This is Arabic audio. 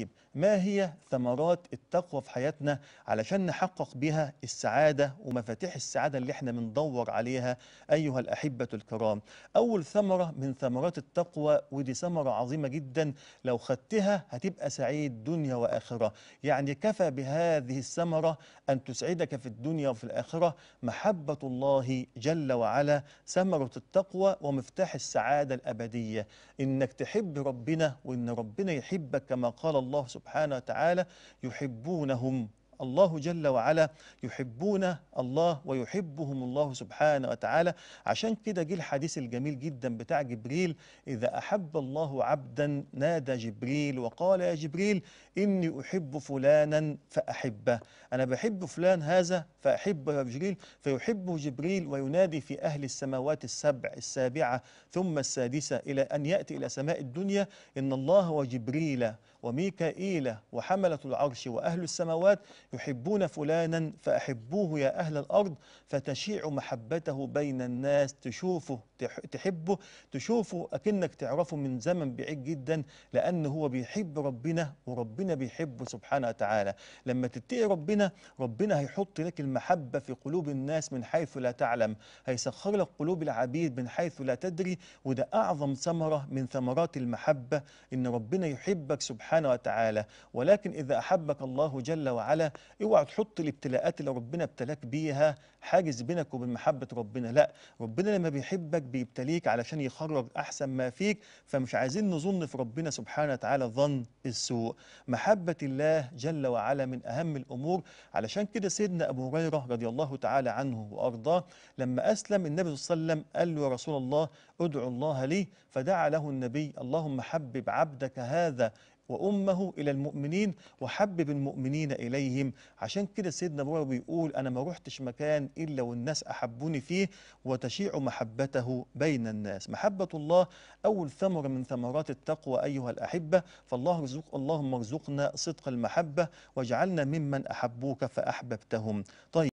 طيب، ما هي ثمرات التقوى في حياتنا علشان نحقق بها السعادة ومفاتيح السعادة اللي احنا بندور عليها أيها الأحبة الكرام أول ثمرة من ثمرات التقوى ودي ثمرة عظيمة جدا لو خدتها هتبقى سعيد دنيا وآخرة يعني كفى بهذه الثمرة أن تسعدك في الدنيا وفي الآخرة محبة الله جل وعلا ثمرة التقوى ومفتاح السعادة الأبدية إنك تحب ربنا وإن ربنا يحبك كما قال الله الله سبحانه وتعالى يحبونهم الله جل وعلا يحبون الله ويحبهم الله سبحانه وتعالى عشان كده جه الحديث الجميل جدا بتاع جبريل إذا أحب الله عبدا نادى جبريل وقال يا جبريل إني أحب فلانا فأحبه أنا بحب فلان هذا فأحبه يا جبريل فيحبه جبريل وينادي في أهل السماوات السبع السابعة ثم السادسة إلى أن يأتي إلى سماء الدنيا إن الله وجبريل وميكائيل وحملة العرش وأهل السماوات يحبون فلانا فأحبوه يا أهل الأرض فتشيع محبته بين الناس تشوفه تحبه تشوفه أكنك تعرفه من زمن بعيد جدا لأن هو بيحب ربنا وربنا بيحبه سبحانه وتعالى لما تتقي ربنا ربنا هيحط لك المحبة في قلوب الناس من حيث لا تعلم هيسخر لك قلوب العبيد من حيث لا تدري وده أعظم ثمرة من ثمرات المحبة إن ربنا يحبك سبحانه وتعالى ولكن إذا أحبك الله جل وعلا اوعى تحط الابتلاءات اللي ربنا ابتلاك بيها حاجز بينك وبين محبة ربنا لا ربنا لما بيحبك بيبتليك علشان يخرج أحسن ما فيك فمش عايزين نظن في ربنا سبحانه وتعالى ظن السوء محبة الله جل وعلا من أهم الأمور علشان كده سيدنا أبو هريرة رضي الله تعالى عنه وأرضاه لما أسلم النبي صلى الله عليه وسلم قال له يا رسول الله ادعو الله لي فدعا له النبي اللهم حبب عبدك هذا وأمه إلى المؤمنين وحبب المؤمنين إليهم عشان كده سيدنا بابا بيقول أنا ما روحتش مكان إلا والناس أحبوني فيه وتشيع محبته بين الناس محبة الله أول ثمرة من ثمرات التقوى أيها الأحبة فالله رزق اللهم ارزقنا صدق المحبة واجعلنا ممن أحبوك فأحببتهم طيب